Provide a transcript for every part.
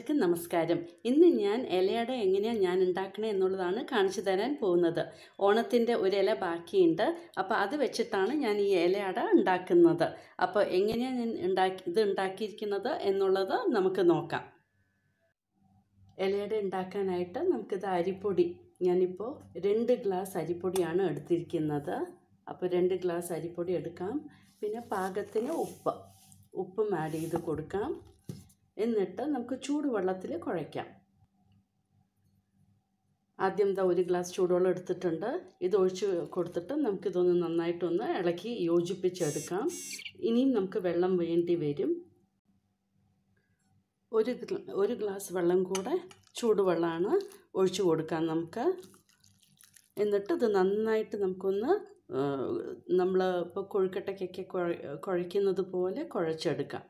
എല്ലാവർക്കും നമസ്കാരം ഇന്ന് ഞാൻ ഇലയട എങ്ങനെയാണ് ഞാൻ ഉണ്ടാക്കണേ എന്നുള്ളതാണ് കാണിച്ചു തരാൻ പോകുന്നത് ഓണത്തിൻ്റെ ഒരു ഇല ബാക്കിയുണ്ട് അപ്പോൾ അത് വെച്ചിട്ടാണ് ഞാൻ ഈ ഇലയട ഉണ്ടാക്കുന്നത് അപ്പോൾ എങ്ങനെയാണ് ഞാൻ ഉണ്ടാക്കി ഇത് ഉണ്ടാക്കിയിരിക്കുന്നത് എന്നുള്ളത് നമുക്ക് നോക്കാം ഇലയട ഉണ്ടാക്കാനായിട്ട് നമുക്കിത് അരിപ്പൊടി ഞാനിപ്പോൾ രണ്ട് ഗ്ലാസ് അരിപ്പൊടിയാണ് എടുത്തിരിക്കുന്നത് അപ്പോൾ രണ്ട് ഗ്ലാസ് അരിപ്പൊടി എടുക്കാം പിന്നെ പാകത്തിന് ഉപ്പ് ഉപ്പും ആഡ് ചെയ്ത് കൊടുക്കാം എന്നിട്ട് നമുക്ക് ചൂടുവെള്ളത്തിൽ കുഴയ്ക്കാം ആദ്യം ദാ ഒരു ഗ്ലാസ് ചൂടുവെള്ളം എടുത്തിട്ടുണ്ട് ഇത് ഒഴിച്ച് കൊടുത്തിട്ട് നമുക്കിതൊന്ന് നന്നായിട്ടൊന്ന് ഇളക്കി യോജിപ്പിച്ചെടുക്കാം ഇനിയും നമുക്ക് വെള്ളം വേണ്ടി വരും ഒരു ഒരു ഗ്ലാസ് വെള്ളം കൂടെ ചൂടുവെള്ളമാണ് ഒഴിച്ചു കൊടുക്കാം നമുക്ക് എന്നിട്ട് ഇത് നന്നായിട്ട് നമുക്കൊന്ന് നമ്മൾ ഇപ്പോൾ കൊഴുക്കട്ടയ്ക്കൊക്കെ കുഴ കുഴയ്ക്കുന്നത് പോലെ കുഴച്ചെടുക്കാം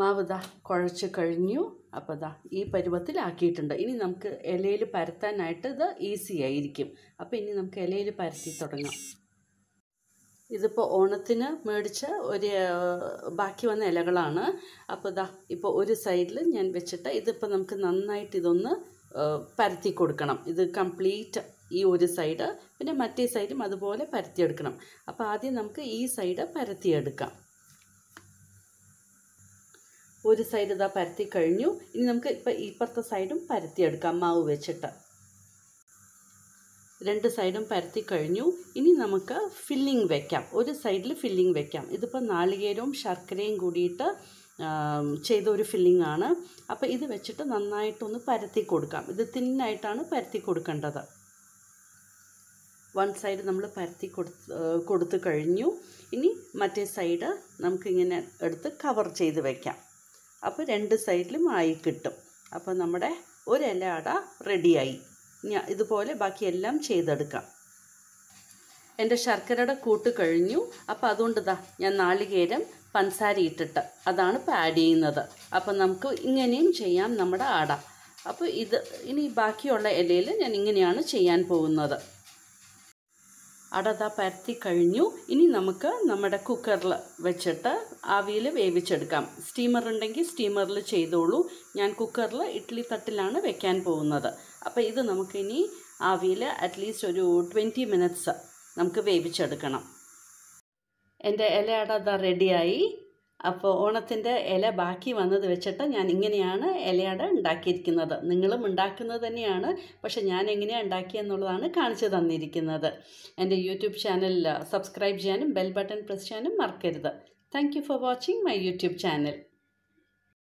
മാവ് ഇതാ കുഴച്ച് കഴിഞ്ഞു അപ്പോൾ ഇതാ ഈ പരുവത്തിലാക്കിയിട്ടുണ്ട് ഇനി നമുക്ക് ഇലയിൽ പരത്താനായിട്ട് ഇത് ഈസി ആയിരിക്കും അപ്പോൾ ഇനി നമുക്ക് ഇലയിൽ പരത്തി തുടങ്ങാം ഇതിപ്പോൾ ഓണത്തിന് മേടിച്ച ഒരു ബാക്കി വന്ന ഇലകളാണ് അപ്പോൾ ഇതാ ഇപ്പോൾ ഒരു സൈഡിൽ ഞാൻ വെച്ചിട്ട് ഇതിപ്പോൾ നമുക്ക് നന്നായിട്ട് ഇതൊന്ന് പരത്തി കൊടുക്കണം ഇത് കംപ്ലീറ്റ് ഈ ഒരു സൈഡ് പിന്നെ മറ്റേ സൈഡും അതുപോലെ പരത്തിയെടുക്കണം അപ്പോൾ ആദ്യം നമുക്ക് ഈ സൈഡ് പരത്തിയെടുക്കാം ഒരു സൈഡ് ഇതാ പരത്തി കഴിഞ്ഞു ഇനി നമുക്ക് ഇപ്പം ഇപ്പുറത്തെ സൈഡും പരത്തിയെടുക്കാം മാവ് വെച്ചിട്ട് രണ്ട് സൈഡും പരത്തി കഴിഞ്ഞു ഇനി നമുക്ക് ഫില്ലിംഗ് വെക്കാം ഒരു സൈഡിൽ ഫില്ലിംഗ് വെക്കാം ഇതിപ്പോൾ നാളികേരവും ശർക്കരയും കൂടിയിട്ട് ചെയ്ത ഒരു ഫില്ലിംഗ് ആണ് അപ്പോൾ ഇത് വെച്ചിട്ട് നന്നായിട്ടൊന്ന് പരത്തി കൊടുക്കാം ഇത് തിന്നായിട്ടാണ് പരത്തി കൊടുക്കേണ്ടത് വൺ സൈഡ് നമ്മൾ പരത്തി കൊടുത്ത് കൊടുത്തു കഴിഞ്ഞു ഇനി മറ്റേ സൈഡ് നമുക്കിങ്ങനെ എടുത്ത് കവർ ചെയ്ത് വയ്ക്കാം അപ്പോൾ രണ്ട് സൈഡിലും ആയി കിട്ടും അപ്പോൾ നമ്മുടെ ഒരു ഇല അട റെഡിയായി ഇതുപോലെ ബാക്കിയെല്ലാം ചെയ്തെടുക്കാം എൻ്റെ ശർക്കരയുടെ കൂട്ട് കഴിഞ്ഞു അപ്പോൾ അതുകൊണ്ട് ഇതാ ഞാൻ നാളികേരം പഞ്ചസാര ഇട്ടിട്ട് അതാണ് ഇപ്പോൾ ആഡ് ചെയ്യുന്നത് അപ്പോൾ നമുക്ക് ഇങ്ങനെയും ചെയ്യാം നമ്മുടെ അട അപ്പോൾ ഇത് ഇനി ബാക്കിയുള്ള ഇലയിൽ ഞാൻ ഇങ്ങനെയാണ് ചെയ്യാൻ പോകുന്നത് അടത പരത്തി കഴിഞ്ഞു ഇനി നമുക്ക് നമ്മുടെ കുക്കറിൽ വെച്ചിട്ട് ആവിയിൽ വേവിച്ചെടുക്കാം സ്റ്റീമർ ഉണ്ടെങ്കിൽ സ്റ്റീമറിൽ ചെയ്തോളൂ ഞാൻ കുക്കറിൽ ഇഡ്ഡലി തട്ടിലാണ് വെക്കാൻ പോകുന്നത് അപ്പോൾ ഇത് നമുക്കിനി ആവിയിൽ അറ്റ്ലീസ്റ്റ് ഒരു ട്വൻറ്റി മിനിറ്റ്സ് നമുക്ക് വേവിച്ചെടുക്കണം എൻ്റെ ഇലയട റെഡിയായി അപ്പോൾ ഓണത്തിൻ്റെ ഇല ബാക്കി വന്നത് വെച്ചിട്ട് ഞാൻ ഇങ്ങനെയാണ് ഇലയുടെ ഉണ്ടാക്കിയിരിക്കുന്നത് നിങ്ങളും ഉണ്ടാക്കുന്നത് തന്നെയാണ് പക്ഷെ ഞാൻ എങ്ങനെയാണ് ഉണ്ടാക്കിയെന്നുള്ളതാണ് കാണിച്ചു തന്നിരിക്കുന്നത് എൻ്റെ യൂട്യൂബ് ചാനലിൽ സബ്സ്ക്രൈബ് ചെയ്യാനും ബെൽ ബട്ടൺ പ്രസ് ചെയ്യാനും മറക്കരുത് thank for watching my YouTube channel